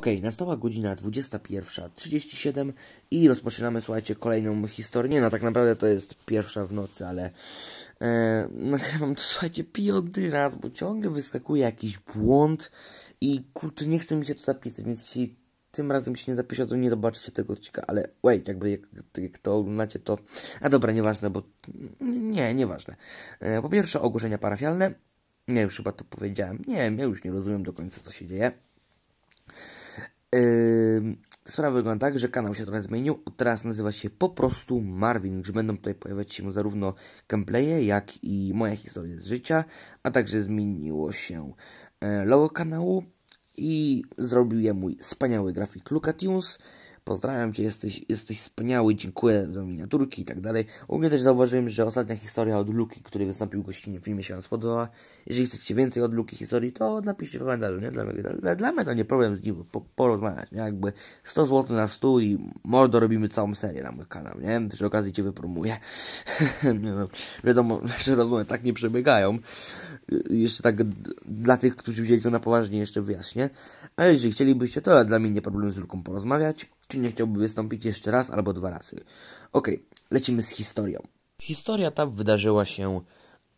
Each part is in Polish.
Ok, nastała godzina 21.37 i rozpoczynamy, słuchajcie, kolejną historię. Nie, no tak naprawdę to jest pierwsza w nocy, ale e, nagrywam no, to, słuchajcie, piąty raz, bo ciągle wyskakuje jakiś błąd i kurczę, nie chcę mi się to zapisać, więc jeśli tym razem się nie zapiszę, to nie zobaczycie tego odcinka, ale wait, jakby jak, jak to oglądacie, to... A dobra, nieważne, bo... Nie, nieważne. E, po pierwsze ogłoszenia parafialne. Nie, już chyba to powiedziałem. Nie, ja już nie rozumiem do końca, co się dzieje. Yy, sprawa wygląda tak, że kanał się trochę zmienił. Teraz nazywa się po prostu Marvin, gdzie będą tutaj pojawiać się zarówno gameplaye, jak i moja historia z życia, a także zmieniło się e, logo kanału i zrobił je mój wspaniały grafik Lucatunes. Pozdrawiam Cię, jesteś, jesteś wspaniały, dziękuję za miniaturki i tak dalej. Ogólnie też zauważyłem, że ostatnia historia od Luki, który wystąpił gościnnie w filmie się Wam spodobała. Jeżeli chcecie więcej od Luki historii, to napiszcie w komentarzu, nie? Dla mnie, dla, dla mnie to nie problem z nim po, porozmawiać, nie? Jakby 100 zł na stół i mordo robimy całą serię na mój kanał, nie? Przy okazji Cię wypromuję. No, wiadomo, nasze rozmowy tak nie przebiegają. Jeszcze tak dla tych, którzy wzięli to na poważnie, jeszcze wyjaśnię. Ale jeżeli chcielibyście, to dla mnie nie problem z Luką porozmawiać czy nie chciałby wystąpić jeszcze raz albo dwa razy. Okej, okay, lecimy z historią. Historia ta wydarzyła się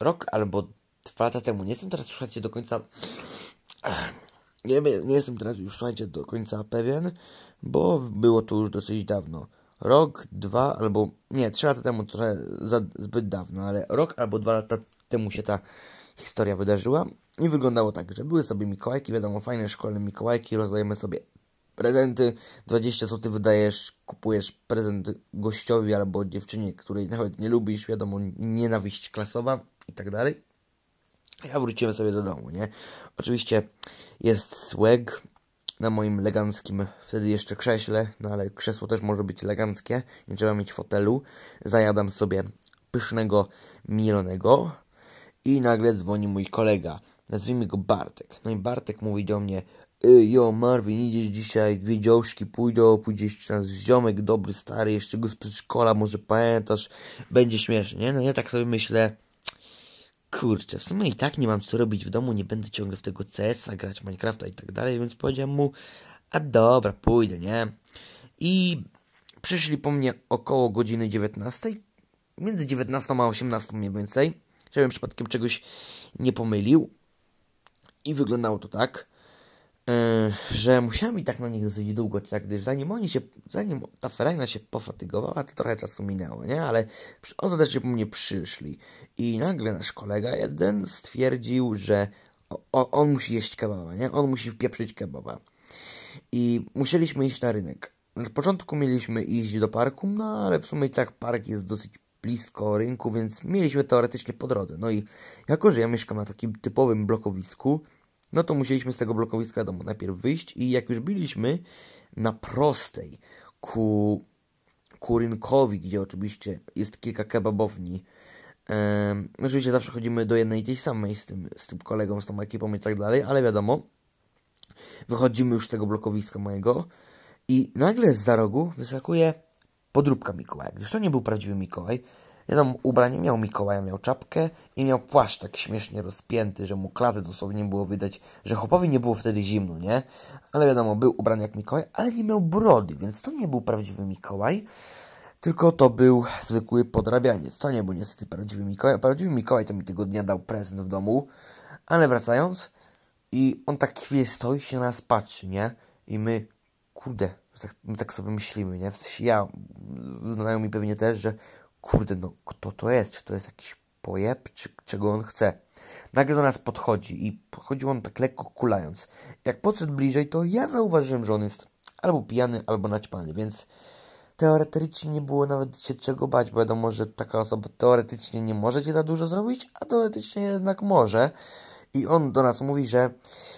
rok albo dwa lata temu. Nie jestem teraz, słuchajcie, do końca... Nie, nie jestem teraz już, słuchajcie, do końca pewien, bo było to już dosyć dawno. Rok, dwa albo... Nie, trzy lata temu, trochę za, zbyt dawno, ale rok albo dwa lata temu się ta historia wydarzyła. I wyglądało tak, że były sobie Mikołajki, wiadomo, fajne szkolne Mikołajki, rozdajemy sobie prezenty, 20 zł wydajesz, kupujesz prezent gościowi albo dziewczynie, której nawet nie lubisz, wiadomo, nienawiść klasowa i tak dalej. Ja wróciłem sobie do domu, nie? Oczywiście jest swag na moim eleganckim wtedy jeszcze krześle, no ale krzesło też może być eleganckie, nie trzeba mieć fotelu. Zajadam sobie pysznego milonego i nagle dzwoni mój kolega. Nazwijmy go Bartek. No i Bartek mówi do mnie, Jo, y, Marvin, idziesz dzisiaj, dwie dziążki pójdą, pójdziesz jeszcze nas ziomek dobry, stary, jeszcze go z przedszkola, może pamiętasz, będzie śmiesznie, nie? No ja tak sobie myślę, kurczę, w sumie i tak nie mam co robić w domu, nie będę ciągle w tego CS-a grać, Minecrafta i tak dalej, więc powiedziałem mu, a dobra, pójdę, nie? I przyszli po mnie około godziny 19, między 19 a 18 mniej więcej, żebym przypadkiem czegoś nie pomylił. I wyglądało to tak. E, że musiałem i tak na nich dosyć długo tak, gdyż zanim oni się, zanim ta ferajna się pofatygowała, to trochę czasu minęło, nie? Ale ostatecznie po mnie przyszli i nagle nasz kolega jeden stwierdził, że o, on musi jeść kebaba, nie? On musi wpieprzyć kebaba. I musieliśmy iść na rynek. Na początku mieliśmy iść do parku, no ale w sumie tak park jest dosyć blisko rynku, więc mieliśmy teoretycznie po drodze. No i jako, że ja mieszkam na takim typowym blokowisku, no to musieliśmy z tego blokowiska domu najpierw wyjść i jak już byliśmy na prostej ku, ku rynkowi, gdzie oczywiście jest kilka kebabowni, Ehm, oczywiście zawsze chodzimy do jednej i tej samej z tym, z tym kolegą, z tą ekipą i tak dalej, ale wiadomo, wychodzimy już z tego blokowiska mojego i nagle z za rogu wyskakuje podróbka Mikołaj. Gdyż to nie był prawdziwy Mikołaj, Jedno ubranie miał Mikołaja, miał czapkę i miał płaszcz tak śmiesznie rozpięty, że mu klaty dosłownie było widać, że chłopowi nie było wtedy zimno, nie? Ale wiadomo, był ubrany jak Mikołaj, ale nie miał brody, więc to nie był prawdziwy Mikołaj, tylko to był zwykły podrabianiec. To nie był niestety prawdziwy Mikołaj. Prawdziwy Mikołaj to mi tego dnia dał prezent w domu, ale wracając i on tak chwilę stoi się na nas patrzy, nie? I my, kurde, tak, my tak sobie myślimy, nie? W sensie ja, pewnie też, że Kurde, no kto to jest? Czy to jest jakiś pojeb, czy czego on chce? Nagle do nas podchodzi i podchodził on tak lekko kulając. Jak podszedł bliżej, to ja zauważyłem, że on jest albo pijany, albo naćpany, więc teoretycznie nie było nawet się czego bać, bo wiadomo, że taka osoba teoretycznie nie może ci za dużo zrobić, a teoretycznie jednak może. I on do nas mówi, że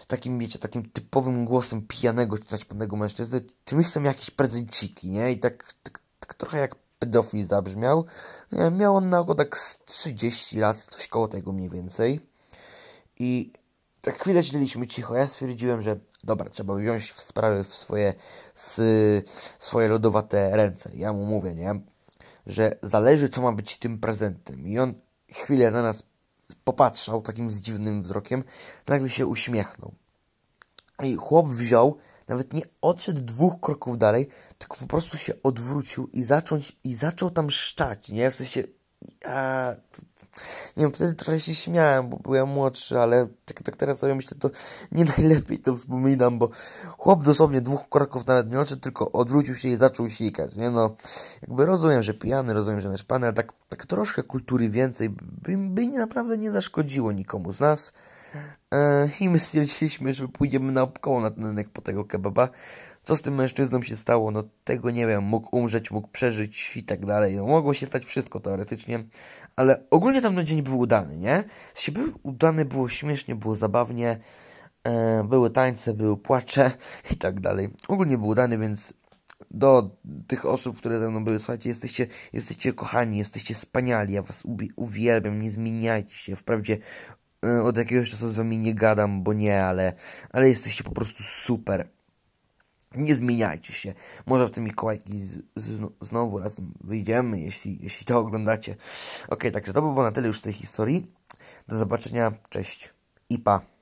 takim, wiecie, takim typowym głosem pijanego czy naćpanego mężczyzny, czy my chcemy jakieś prezenciki, nie? I tak, tak, tak trochę jak pedofil zabrzmiał. E, miał on na około tak z 30 lat, coś koło tego mniej więcej. I tak chwilę siedzieliśmy cicho. Ja stwierdziłem, że dobra, trzeba wziąć w sprawy w swoje, swoje lodowate ręce. Ja mu mówię, nie? Że zależy, co ma być tym prezentem. I on chwilę na nas popatrzał takim z dziwnym wzrokiem. Nagle się uśmiechnął. I chłop wziął nawet nie odszedł dwóch kroków dalej, tylko po prostu się odwrócił i, zacząć, i zaczął tam szczać, nie? W sensie, a, nie wiem, wtedy trochę się śmiałem, bo byłem młodszy, ale tak, tak teraz sobie myślę, to nie najlepiej to wspominam, bo chłop dosłownie dwóch kroków nawet nie oczy, tylko odwrócił się i zaczął sikać, nie no. Jakby rozumiem, że pijany, rozumiem, że pan, ale tak, tak troszkę kultury więcej by, by naprawdę nie zaszkodziło nikomu z nas. Yy, I my stwierdziliśmy, że pójdziemy na obkoło na ten rynek po tego kebaba. Co z tym mężczyzną się stało? No tego nie wiem, mógł umrzeć, mógł przeżyć i tak dalej. No, mogło się stać wszystko teoretycznie, ale ogólnie tamten dzień był udany, nie? Się był udany, było śmiesznie, było zabawnie, e, były tańce, były płacze i tak dalej. Ogólnie był udany, więc do tych osób, które ze mną były, słuchajcie, jesteście, jesteście kochani, jesteście wspaniali, ja was uwielbiam, nie zmieniajcie się, wprawdzie e, od jakiegoś czasu z wami nie gadam, bo nie, ale, ale jesteście po prostu super. Nie zmieniajcie się. Może w tym Mikołajki z, z, znowu razem wyjdziemy, jeśli, jeśli to oglądacie. Ok, także to by było na tyle już z tej historii. Do zobaczenia, cześć i pa.